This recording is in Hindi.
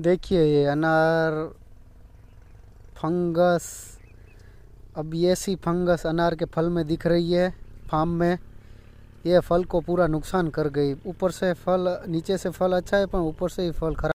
देखिए ये अनार फंगस अब ये सी फंगस अनार के फल में दिख रही है फार्म में ये फल को पूरा नुकसान कर गई ऊपर से फल नीचे से फल अच्छा है पर ऊपर से ही फल खराब